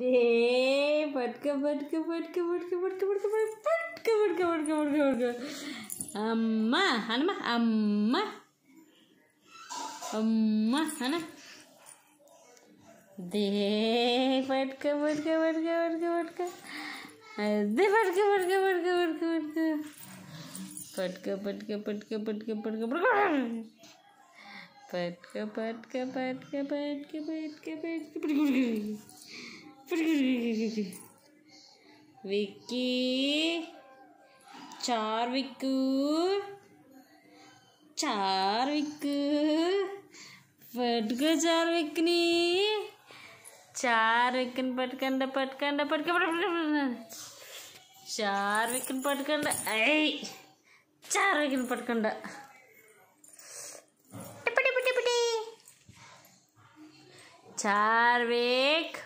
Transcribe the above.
दे पटके पटके पटके पटके पटके पटके पटके पटके पटके पटके पटके अम्मा है ना अम्मा अम्मा है ना दे पटके पटके पटके पटके पटके दे पटके पटके पटके पटके पटके पटके पटके पटके पटके पटके पटके पटके पटके पटके पटके पटके पटके पटके വിക്കി ചാർവിക്കു ചാർവിക്ക് పట్టుకో చార్విక్ని చార్విక్ని పట్టుకండ పట్టుకండ పట్టుక చార్విక్ని పట్టుకండ అయ్యి చార్విక్ని పట్టుకండ చార్విక్